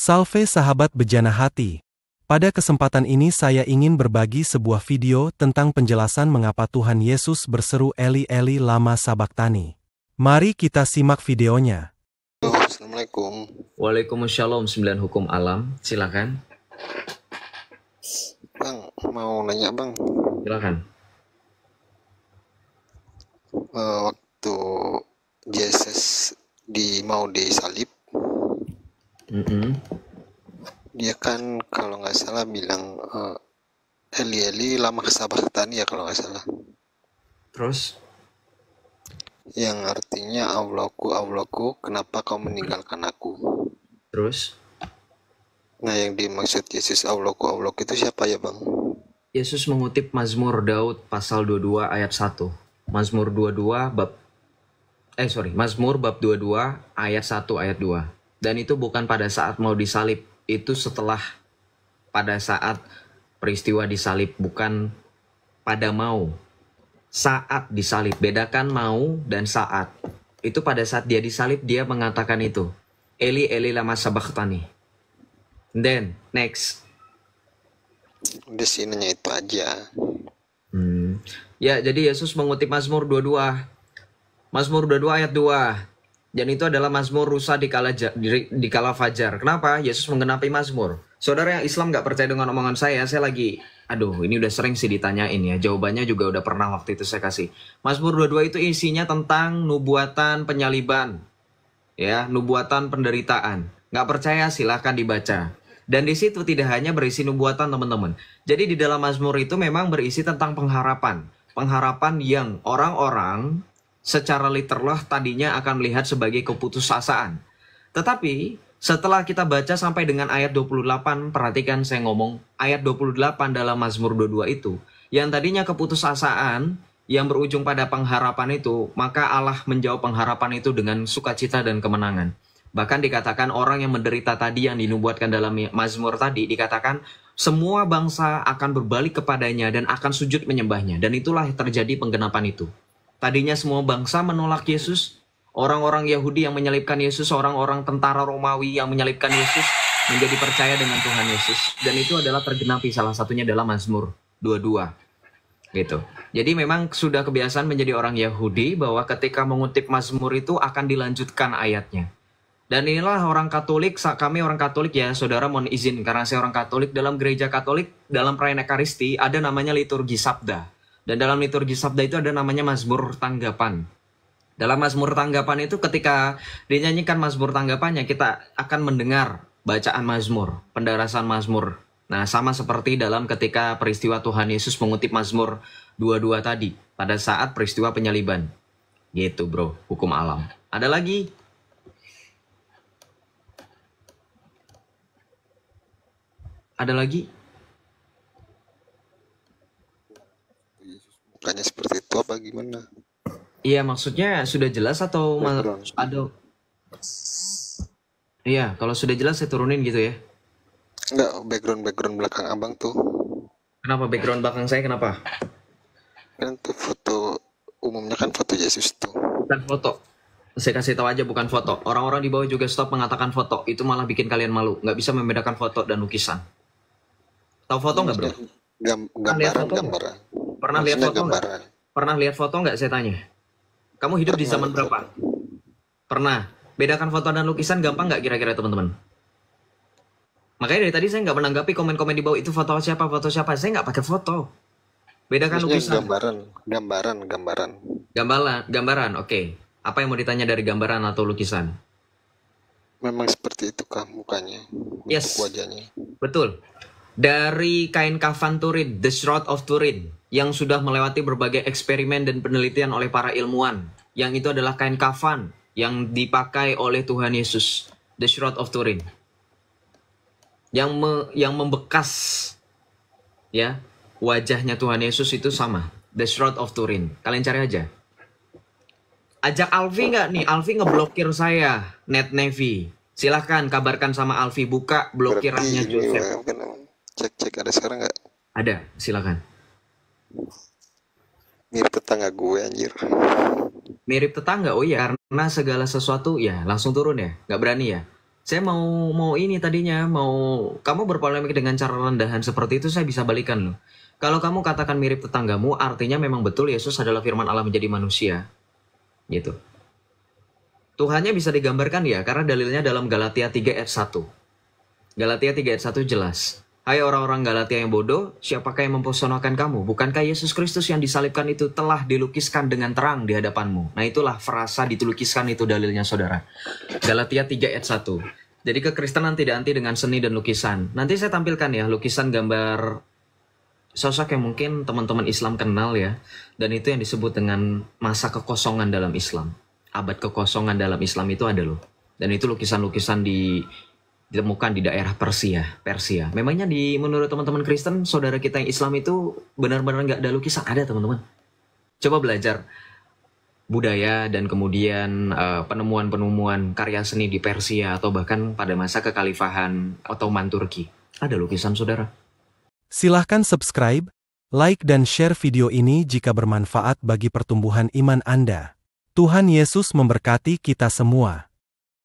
Salve sahabat bejana hati. Pada kesempatan ini saya ingin berbagi sebuah video tentang penjelasan mengapa Tuhan Yesus berseru Eli Eli lama Sabaktani. Mari kita simak videonya. Assalamualaikum. Waalaikumsalam sembilan hukum alam. Silakan. Bang, mau nanya bang. Silakan. Uh, waktu Yesus di mau disalib, mm -hmm. dia ya kan kalau nggak salah bilang uh, Eli Eli lama kesabaran ya kalau nggak salah terus yang artinya Allahku Allahku kenapa kau meninggalkan aku terus nah yang dimaksud Yesus Allahku Allahku itu siapa ya bang Yesus mengutip Mazmur Daud pasal 22 ayat 1 Mazmur 22 bab eh sorry Mazmur bab 22 ayat 1 ayat 2 dan itu bukan pada saat mau disalib, itu setelah pada saat peristiwa disalib, bukan pada mau. Saat disalib, bedakan mau dan saat. Itu pada saat dia disalib, dia mengatakan itu. Eli, Eli lama sabachthani Then, next. Di sininya itu aja. Hmm. Ya, jadi Yesus mengutip Mazmur 22. Mazmur 22 ayat 2 dan itu adalah Mazmur rusa di kala, di, kala fajar. Kenapa? Yesus menggenapi Mazmur. Saudara yang Islam nggak percaya dengan omongan saya, saya lagi, aduh ini udah sering sih ditanyain ya, jawabannya juga udah pernah waktu itu saya kasih. Mazmur 22 itu isinya tentang nubuatan penyaliban, ya nubuatan penderitaan. Nggak percaya silahkan dibaca. Dan di situ tidak hanya berisi nubuatan teman-teman. Jadi di dalam Mazmur itu memang berisi tentang pengharapan. Pengharapan yang orang-orang secara literlah tadinya akan melihat sebagai keputusasaan. Tetapi setelah kita baca sampai dengan ayat 28, perhatikan saya ngomong ayat 28 dalam Mazmur 22 itu, yang tadinya keputusasaan yang berujung pada pengharapan itu, maka Allah menjawab pengharapan itu dengan sukacita dan kemenangan. Bahkan dikatakan orang yang menderita tadi yang dinubuatkan dalam Mazmur tadi dikatakan semua bangsa akan berbalik kepadanya dan akan sujud menyembahnya dan itulah terjadi penggenapan itu. Tadinya semua bangsa menolak Yesus, orang-orang Yahudi yang menyalibkan Yesus, orang-orang tentara Romawi yang menyalibkan Yesus menjadi percaya dengan Tuhan Yesus. Dan itu adalah tergenapi salah satunya dalam Mazmur 22. Gitu. Jadi memang sudah kebiasaan menjadi orang Yahudi bahwa ketika mengutip Mazmur itu akan dilanjutkan ayatnya. Dan inilah orang Katolik, kami orang Katolik ya, saudara mohon izin karena saya orang Katolik dalam gereja Katolik dalam perayaan Ekaristi ada namanya liturgi sabda. Dan dalam liturgi sabda itu ada namanya Mazmur Tanggapan. Dalam Mazmur Tanggapan itu ketika dinyanyikan Mazmur Tanggapannya, kita akan mendengar bacaan Mazmur, pendarasan Mazmur. Nah, sama seperti dalam ketika peristiwa Tuhan Yesus mengutip Mazmur 22 tadi, pada saat peristiwa penyaliban. Gitu bro, hukum alam. Ada lagi? Ada lagi? bukannya seperti itu apa gimana iya maksudnya sudah jelas atau iya, malah ada iya kalau sudah jelas saya turunin gitu ya enggak background background belakang abang tuh kenapa background belakang saya kenapa kan tuh foto umumnya kan foto Yesus tuh bukan foto saya kasih tahu aja bukan foto orang-orang di bawah juga stop mengatakan foto itu malah bikin kalian malu nggak bisa membedakan foto dan lukisan tahu foto nggak bro iya. Gam gambaran gambaran Pernah lihat foto nggak? Pernah lihat foto nggak saya tanya? Kamu hidup pernah di zaman berapa? Pernah. Bedakan foto dan lukisan gampang nggak kira-kira teman-teman? Makanya dari tadi saya nggak menanggapi komen-komen di bawah itu foto siapa, foto siapa. Saya nggak pakai foto. Bedakan Maksudnya lukisan. Gambaran, gambaran, gambaran. Gambaran, gambaran. Oke. Okay. Apa yang mau ditanya dari gambaran atau lukisan? Memang seperti itu kah mukanya? Yes. Wajahnya. Betul. Dari kain kafan Turin, The Shroud of Turin yang sudah melewati berbagai eksperimen dan penelitian oleh para ilmuwan. Yang itu adalah kain kafan yang dipakai oleh Tuhan Yesus, the shroud of Turin. Yang me, yang membekas ya, wajahnya Tuhan Yesus itu sama, the shroud of Turin. Kalian cari aja. Ajak Alfi nggak nih? Alfi ngeblokir saya, Net Navy. Silahkan kabarkan sama Alfi buka blokirannya Joseph. Ya, cek cek ada sekarang nggak? Ada, silakan mirip tetangga gue anjir mirip tetangga oh iya karena segala sesuatu ya langsung turun ya nggak berani ya saya mau mau ini tadinya mau kamu berpolemik dengan cara rendahan seperti itu saya bisa balikan loh kalau kamu katakan mirip tetanggamu artinya memang betul Yesus adalah firman Allah menjadi manusia gitu Tuhannya bisa digambarkan ya karena dalilnya dalam Galatia 3 ayat 1 Galatia 3 ayat 1 jelas Hai orang-orang Galatia yang bodoh, siapakah yang mempesonakan kamu? Bukankah Yesus Kristus yang disalibkan itu telah dilukiskan dengan terang di hadapanmu? Nah itulah frasa ditulukiskan itu dalilnya saudara. Galatia 3 ayat 1. Jadi kekristenan tidak anti dengan seni dan lukisan. Nanti saya tampilkan ya lukisan gambar sosok yang mungkin teman-teman Islam kenal ya. Dan itu yang disebut dengan masa kekosongan dalam Islam. Abad kekosongan dalam Islam itu ada loh. Dan itu lukisan-lukisan di ditemukan di daerah Persia. Persia. Memangnya di menurut teman-teman Kristen, saudara kita yang Islam itu benar-benar nggak ada lukisan? Ada teman-teman. Coba belajar budaya dan kemudian eh, penemuan-penemuan uh, karya seni di Persia atau bahkan pada masa kekhalifahan Ottoman Turki. Ada lukisan saudara. Silahkan subscribe, like dan share video ini jika bermanfaat bagi pertumbuhan iman Anda. Tuhan Yesus memberkati kita semua.